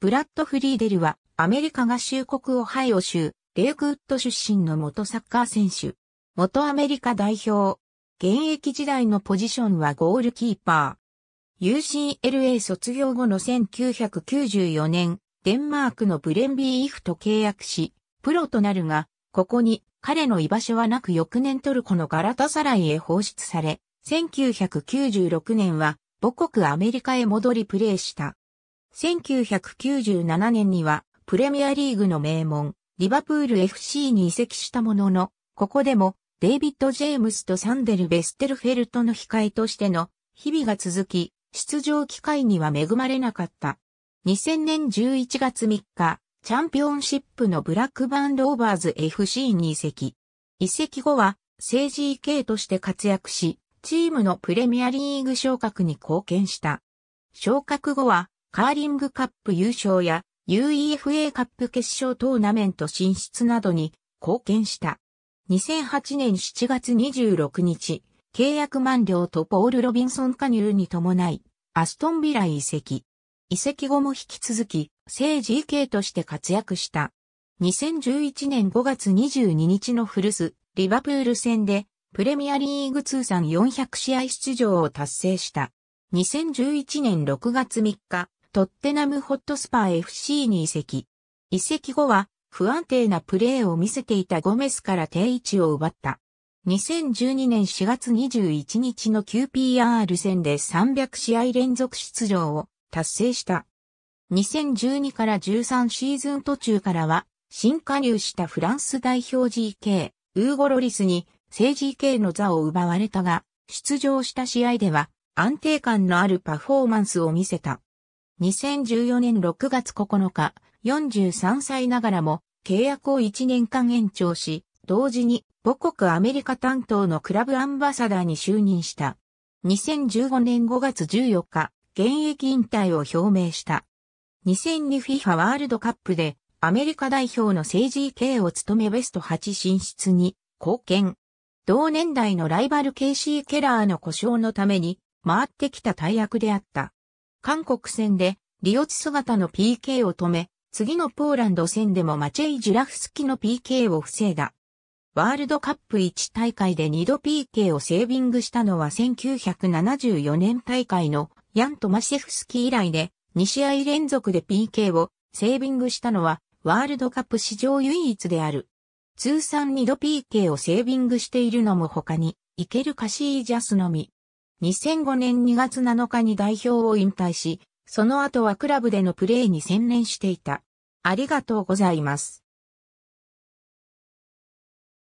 ブラッド・フリーデルは、アメリカ合衆国オハイオ州、レイクウッド出身の元サッカー選手。元アメリカ代表。現役時代のポジションはゴールキーパー。UCLA 卒業後の1994年、デンマークのブレンビー・イフと契約し、プロとなるが、ここに彼の居場所はなく翌年トルコのガラタサライへ放出され、1996年は母国アメリカへ戻りプレーした。1997年にはプレミアリーグの名門、リバプール FC に移籍したものの、ここでもデイビッド・ジェームスとサンデル・ベステルフェルトの控えとしての日々が続き、出場機会には恵まれなかった。2000年11月3日、チャンピオンシップのブラックバン・ローバーズ FC に移籍。移籍後は、政治家として活躍し、チームのプレミアリーグ昇格に貢献した。昇格後は、カーリングカップ優勝や UEFA カップ決勝トーナメント進出などに貢献した。2008年7月26日、契約満了とポール・ロビンソン加入に伴い、アストンビラ移籍。移籍後も引き続き、聖 GK として活躍した。2011年5月22日の古巣、リバプール戦で、プレミアリーグ通算400試合出場を達成した。2011年6月3日、トッテナムホットスパー FC に移籍。移籍後は不安定なプレーを見せていたゴメスから定位置を奪った。2012年4月21日の QPR 戦で300試合連続出場を達成した。2012から13シーズン途中からは新加入したフランス代表 GK、ウーゴロリスに正 GK の座を奪われたが、出場した試合では安定感のあるパフォーマンスを見せた。2014年6月9日、43歳ながらも契約を1年間延長し、同時に母国アメリカ担当のクラブアンバサダーに就任した。2015年5月14日、現役引退を表明した。2002 FIFA ワールドカップでアメリカ代表の政治系を務めベスト8進出に貢献。同年代のライバル KC ケラーの故障のために回ってきた大役であった。韓国戦でリオツ姿の PK を止め、次のポーランド戦でもマチェイ・ジュラフスキの PK を防いだ。ワールドカップ1大会で2度 PK をセービングしたのは1974年大会のヤント・マシェフスキ以来で2試合連続で PK をセービングしたのはワールドカップ史上唯一である。通算2度 PK をセービングしているのも他に、イケル・カシージャスのみ。2005年2月7日に代表を引退し、その後はクラブでのプレーに専念していた。ありがとうございます。